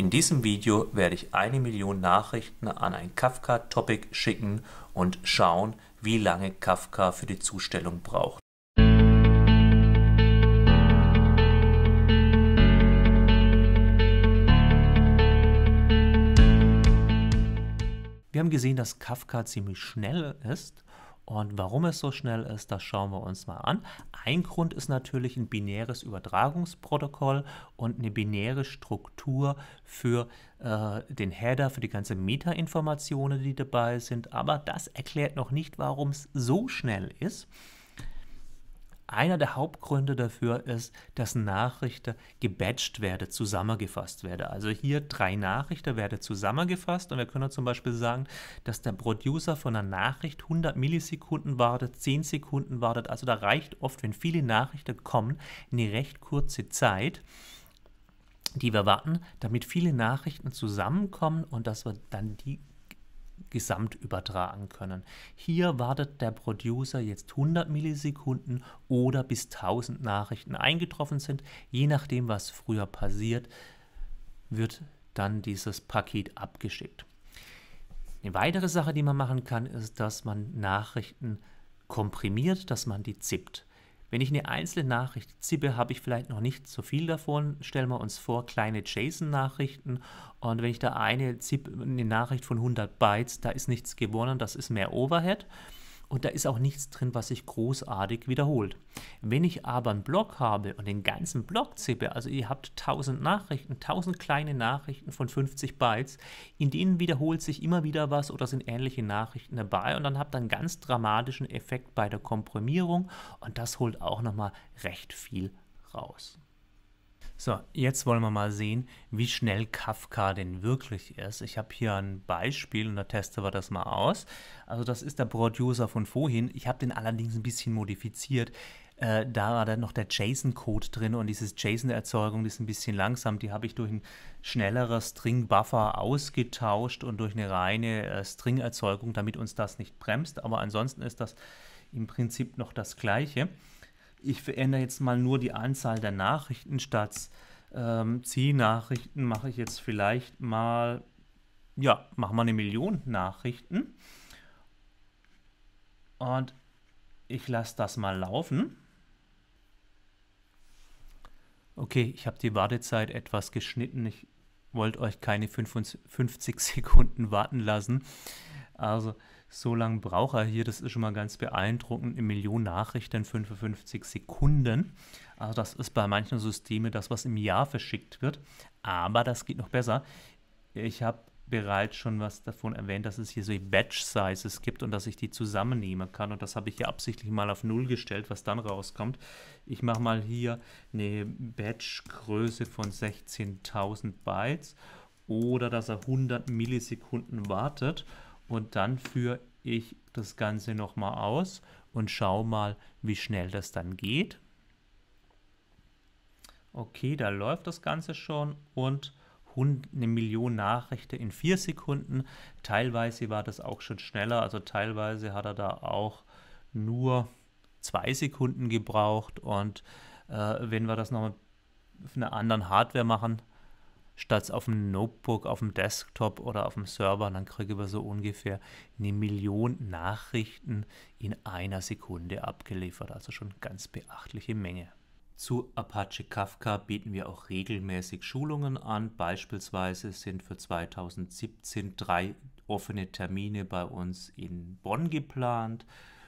In diesem Video werde ich eine Million Nachrichten an ein Kafka-Topic schicken und schauen, wie lange Kafka für die Zustellung braucht. Wir haben gesehen, dass Kafka ziemlich schnell ist und warum es so schnell ist, das schauen wir uns mal an. Ein Grund ist natürlich ein binäres Übertragungsprotokoll und eine binäre Struktur für äh, den Header, für die ganze Meta-Informationen, die dabei sind. Aber das erklärt noch nicht, warum es so schnell ist einer der Hauptgründe dafür ist, dass Nachrichten gebatcht werden, zusammengefasst werden. Also hier drei Nachrichten werden zusammengefasst und wir können zum Beispiel sagen, dass der Producer von einer Nachricht 100 Millisekunden wartet, 10 Sekunden wartet. Also da reicht oft, wenn viele Nachrichten kommen, eine recht kurze Zeit die wir warten, damit viele Nachrichten zusammenkommen und dass wir dann die gesamt übertragen können. Hier wartet der Producer jetzt 100 Millisekunden oder bis 1000 Nachrichten eingetroffen sind. Je nachdem, was früher passiert, wird dann dieses Paket abgeschickt. Eine weitere Sache, die man machen kann, ist, dass man Nachrichten komprimiert, dass man die zippt. Wenn ich eine einzelne Nachricht zippe, habe ich vielleicht noch nicht so viel davon. Stellen wir uns vor, kleine JSON-Nachrichten. Und wenn ich da eine zippe, eine Nachricht von 100 Bytes, da ist nichts gewonnen, das ist mehr Overhead und da ist auch nichts drin, was sich großartig wiederholt. Wenn ich aber einen Blog habe und den ganzen Blog zippe, also ihr habt 1000 Nachrichten, 1000 kleine Nachrichten von 50 Bytes, in denen wiederholt sich immer wieder was oder sind ähnliche Nachrichten dabei und dann habt ihr einen ganz dramatischen Effekt bei der Komprimierung und das holt auch nochmal recht viel raus. So, jetzt wollen wir mal sehen, wie schnell Kafka denn wirklich ist. Ich habe hier ein Beispiel und da testen wir das mal aus. Also das ist der broad von vorhin. Ich habe den allerdings ein bisschen modifiziert. Äh, da war dann noch der JSON-Code drin und diese JSON-Erzeugung, die ist ein bisschen langsam. Die habe ich durch einen schnelleren String-Buffer ausgetauscht und durch eine reine äh, String-Erzeugung, damit uns das nicht bremst. Aber ansonsten ist das im Prinzip noch das Gleiche ich verändere jetzt mal nur die Anzahl der Nachrichten statt ähm, Zielnachrichten mache ich jetzt vielleicht mal, ja, mach mal eine Million Nachrichten. Und ich lasse das mal laufen. Okay, ich habe die Wartezeit etwas geschnitten. Ich wollte euch keine 55 Sekunden warten lassen. Also so lange braucht er hier, das ist schon mal ganz beeindruckend, eine Million Nachrichten 55 Sekunden. Also das ist bei manchen Systemen das, was im Jahr verschickt wird, aber das geht noch besser. Ich habe bereits schon was davon erwähnt, dass es hier so Batch-Sizes gibt und dass ich die zusammennehmen kann. Und das habe ich hier absichtlich mal auf Null gestellt, was dann rauskommt. Ich mache mal hier eine Batch-Größe von 16.000 Bytes oder dass er 100 Millisekunden wartet und dann führe ich das Ganze nochmal aus und schaue mal, wie schnell das dann geht. Okay, da läuft das Ganze schon und eine Million Nachrichten in vier Sekunden. Teilweise war das auch schon schneller, also teilweise hat er da auch nur zwei Sekunden gebraucht und äh, wenn wir das noch auf einer anderen Hardware machen, statt auf dem Notebook, auf dem Desktop oder auf dem Server. Und dann kriegen wir so ungefähr eine Million Nachrichten in einer Sekunde abgeliefert. Also schon ganz beachtliche Menge. Zu Apache Kafka bieten wir auch regelmäßig Schulungen an. Beispielsweise sind für 2017 drei offene Termine bei uns in Bonn geplant.